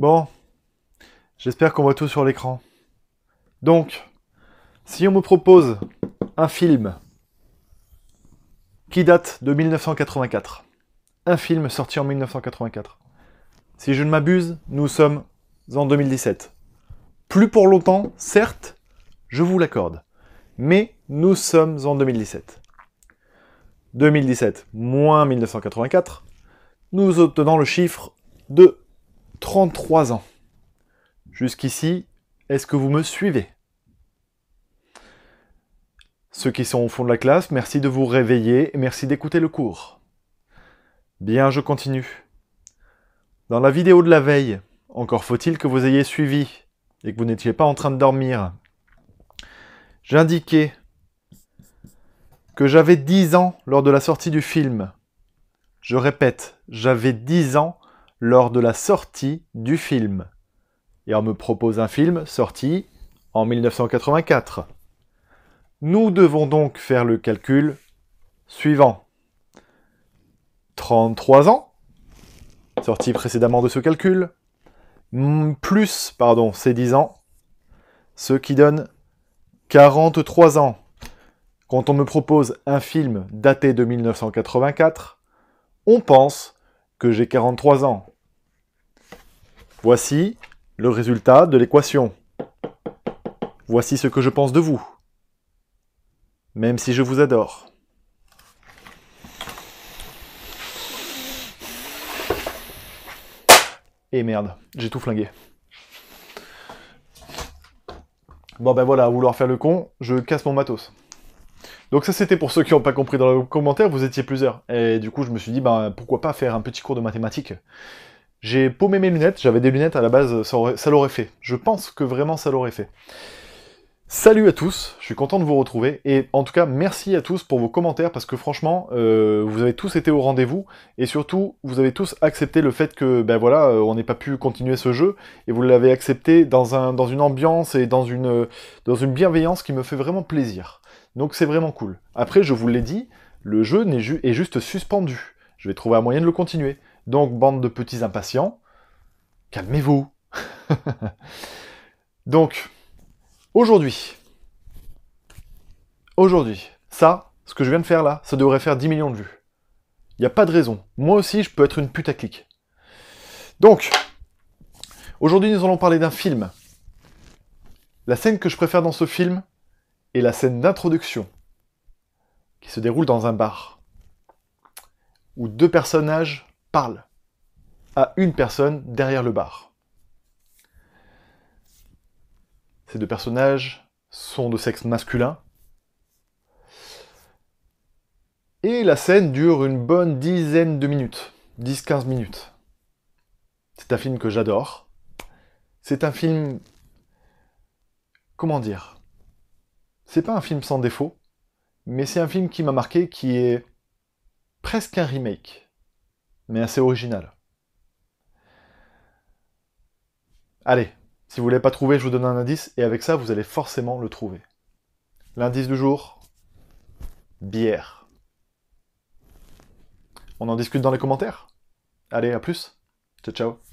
Bon, j'espère qu'on voit tout sur l'écran. Donc, si on me propose un film qui date de 1984, un film sorti en 1984, si je ne m'abuse, nous sommes en 2017. Plus pour longtemps, certes, je vous l'accorde, mais nous sommes en 2017. 2017 moins 1984, nous obtenons le chiffre de 33 ans. Jusqu'ici, est-ce que vous me suivez Ceux qui sont au fond de la classe, merci de vous réveiller et merci d'écouter le cours. Bien, je continue. Dans la vidéo de la veille, encore faut-il que vous ayez suivi et que vous n'étiez pas en train de dormir. J'indiquais que j'avais 10 ans lors de la sortie du film. Je répète, j'avais 10 ans lors de la sortie du film. Et on me propose un film sorti en 1984. Nous devons donc faire le calcul suivant. 33 ans, sorti précédemment de ce calcul, plus, pardon, c'est 10 ans, ce qui donne 43 ans. Quand on me propose un film daté de 1984, on pense que j'ai 43 ans. Voici le résultat de l'équation. Voici ce que je pense de vous, même si je vous adore. Et eh merde, j'ai tout flingué. Bon ben voilà, à vouloir faire le con, je casse mon matos. Donc ça c'était pour ceux qui n'ont pas compris dans le commentaire, vous étiez plusieurs. Et du coup je me suis dit, ben pourquoi pas faire un petit cours de mathématiques j'ai paumé mes lunettes, j'avais des lunettes à la base, ça, l'aurait fait. Je pense que vraiment ça l'aurait fait. Salut à tous, je suis content de vous retrouver, et en tout cas merci à tous pour vos commentaires, parce que franchement, euh, vous avez tous été au rendez-vous, et surtout, vous avez tous accepté le fait que, ben voilà, euh, on n'ait pas pu continuer ce jeu, et vous l'avez accepté dans, un, dans une ambiance et dans une, dans une bienveillance qui me fait vraiment plaisir. Donc c'est vraiment cool. Après, je vous l'ai dit, le jeu est juste suspendu. Je vais trouver un moyen de le continuer. Donc, bande de petits impatients, calmez-vous. Donc, aujourd'hui, aujourd'hui, ça, ce que je viens de faire là, ça devrait faire 10 millions de vues. Il n'y a pas de raison. Moi aussi, je peux être une pute à clic. Donc, aujourd'hui, nous allons parler d'un film. La scène que je préfère dans ce film est la scène d'introduction, qui se déroule dans un bar, où deux personnages parle à une personne derrière le bar. Ces deux personnages sont de sexe masculin. Et la scène dure une bonne dizaine de minutes, 10-15 minutes. C'est un film que j'adore. C'est un film... Comment dire C'est pas un film sans défaut, mais c'est un film qui m'a marqué, qui est presque un remake mais assez original. Allez, si vous ne l'avez pas trouvé, je vous donne un indice, et avec ça, vous allez forcément le trouver. L'indice du jour, bière. On en discute dans les commentaires Allez, à plus. Ciao, ciao.